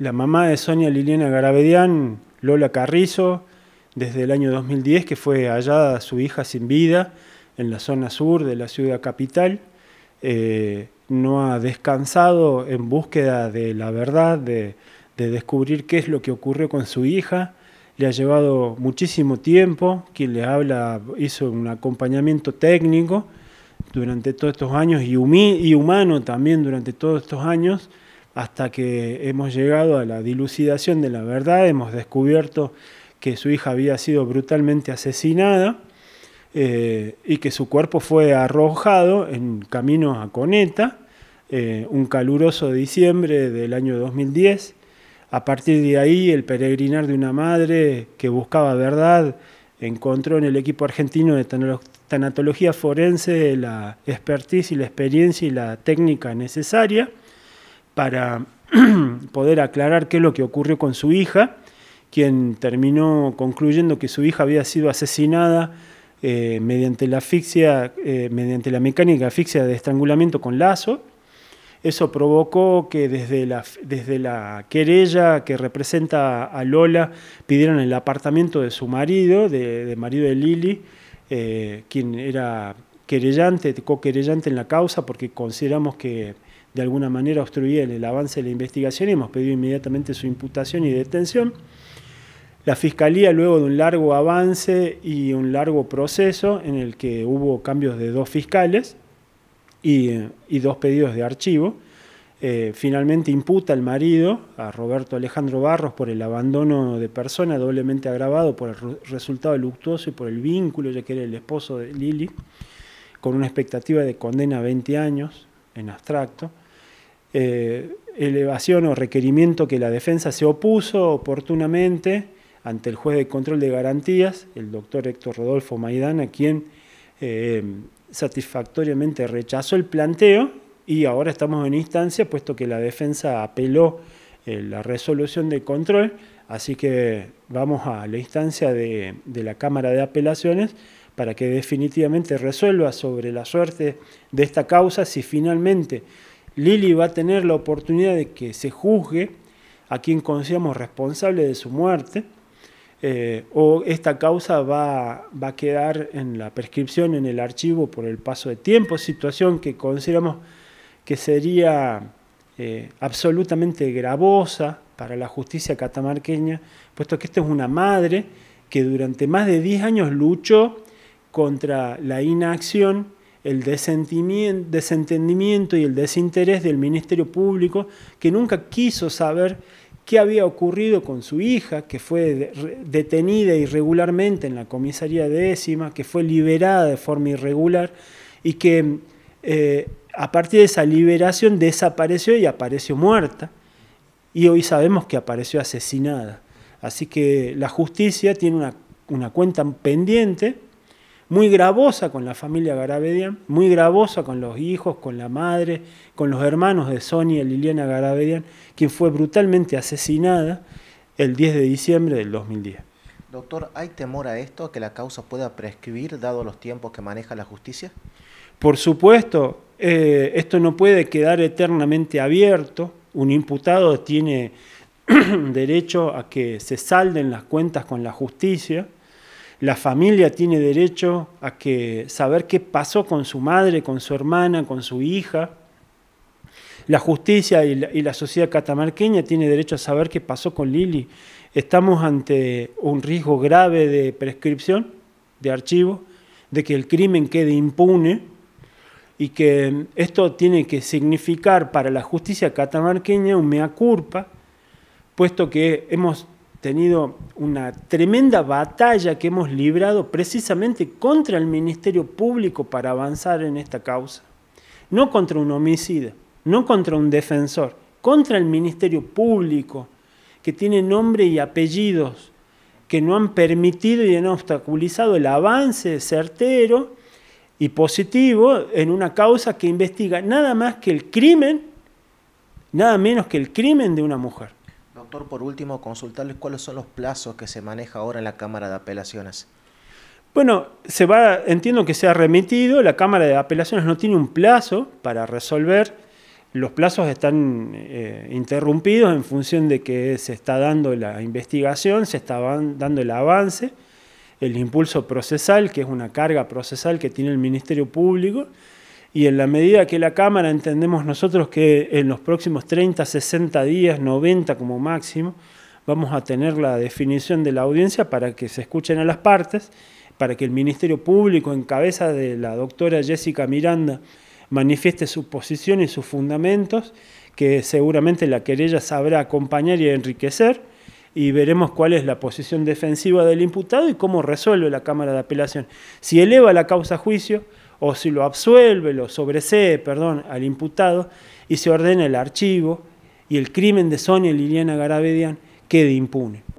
La mamá de Sonia Liliana Garabedian, Lola Carrizo, desde el año 2010 que fue hallada su hija sin vida en la zona sur de la ciudad capital, eh, no ha descansado en búsqueda de la verdad, de, descubrir qué es lo que ocurrió con su hija. Le ha llevado muchísimo tiempo, quien le habla hizo un acompañamiento técnico durante todos estos años y humano también durante todos estos años hasta que hemos llegado a la dilucidación de la verdad, hemos descubierto que su hija había sido brutalmente asesinada eh, y que su cuerpo fue arrojado en camino a Coneta, eh, un caluroso diciembre del año 2010. A partir de ahí, el peregrinar de una madre que buscaba verdad encontró en el equipo argentino de tanatología forense la expertise y la experiencia y la técnica necesaria para poder aclarar qué es lo que ocurrió con su hija, quien terminó concluyendo que su hija había sido asesinada eh, eh, mediante, la mecánica asfixia de estrangulamiento con lazo. Eso provocó que desde la, querella que representa a Lola pidieran el apartamento de su marido, de, marido de Lili, eh, quien era querellante, co-querellante en la causa, porque consideramos que de alguna manera obstruían el avance de la investigación y hemos pedido inmediatamente su imputación y detención. La Fiscalía, luego de un largo avance y un largo proceso en el que hubo cambios de dos fiscales y, dos pedidos de archivo, eh, finalmente imputa al marido, a Roberto Alejandro Barros, por el abandono de persona doblemente agravado por el resultado luctuoso y por el vínculo, ya que era el esposo de Lili, con una expectativa de condena a 20 años en abstracto. Eh, elevación o requerimiento que la defensa se opuso oportunamente ante el juez de control de garantías, el doctor Héctor Rodolfo Maidana, quien eh, satisfactoriamente rechazó el planteo y ahora estamos en instancia, puesto que la defensa apeló eh, la resolución de control, así que vamos a la instancia de la Cámara de Apelaciones para que definitivamente resuelva sobre la suerte de esta causa si finalmente Lili va a tener la oportunidad de que se juzgue a quien consideramos responsable de su muerte, eh, o esta causa va, a quedar en la prescripción, en el archivo por el paso de tiempo, situación que consideramos que sería eh, absolutamente gravosa para la justicia catamarqueña, puesto que esta es una madre que durante más de 10 años luchó contra la inacción el desentendimiento y el desinterés del Ministerio Público, que nunca quiso saber qué había ocurrido con su hija, que fue detenida irregularmente en la comisaría décima, que fue liberada de forma irregular y que eh, a partir de esa liberación desapareció y apareció muerta. Y hoy sabemos que apareció asesinada. Así que la justicia tiene una, una cuenta pendiente muy gravosa con la familia Garabedian, muy gravosa con los hijos, con la madre, con los hermanos de Sonia Liliana Garabedian, quien fue brutalmente asesinada el 10 de diciembre del 2010. Doctor, ¿hay temor a esto, a que la causa pueda prescribir dado los tiempos que maneja la justicia? Por supuesto, eh, esto no puede quedar eternamente abierto. Un imputado tiene derecho a que se salden las cuentas con la justicia. La familia tiene derecho a que saber qué pasó con su madre, con su hermana, con su hija. La justicia y la, y la sociedad catamarqueña tiene derecho a saber qué pasó con Lili. Estamos ante un riesgo grave de prescripción, de archivo, de que el crimen quede impune y que esto tiene que significar para la justicia catamarqueña un mea culpa, puesto que hemos tenido una tremenda batalla que hemos librado precisamente contra el Ministerio Público para avanzar en esta causa. No contra un homicida, no contra un defensor, contra el Ministerio Público, que tiene nombre y apellidos que no han permitido y han obstaculizado el avance certero y positivo en una causa que investiga nada más que el crimen, nada menos que el crimen de una mujer. Doctor, por último, consultarles cuáles son los plazos que se maneja ahora en la Cámara de Apelaciones. Bueno, se va, entiendo que se ha remitido, la Cámara de Apelaciones no tiene un plazo para resolver, los plazos están eh, interrumpidos en función de que se está dando la investigación, se está dando el avance, el impulso procesal, que es una carga procesal que tiene el Ministerio Público, y en la medida que la Cámara entendemos nosotros que en los próximos 30, 60 días, 90 como máximo, vamos a tener la definición de la audiencia para que se escuchen a las partes, para que el Ministerio Público, en cabeza de la doctora Jessica Miranda, manifieste su posición y sus fundamentos, que seguramente la querella sabrá acompañar y enriquecer, y veremos cuál es la posición defensiva del imputado y cómo resuelve la Cámara de Apelación. Si eleva la causa a juicio, o si lo absuelve, lo sobresee, perdón, al imputado y se ordena el archivo y el crimen de Sonia Liliana Garavedian quede impune.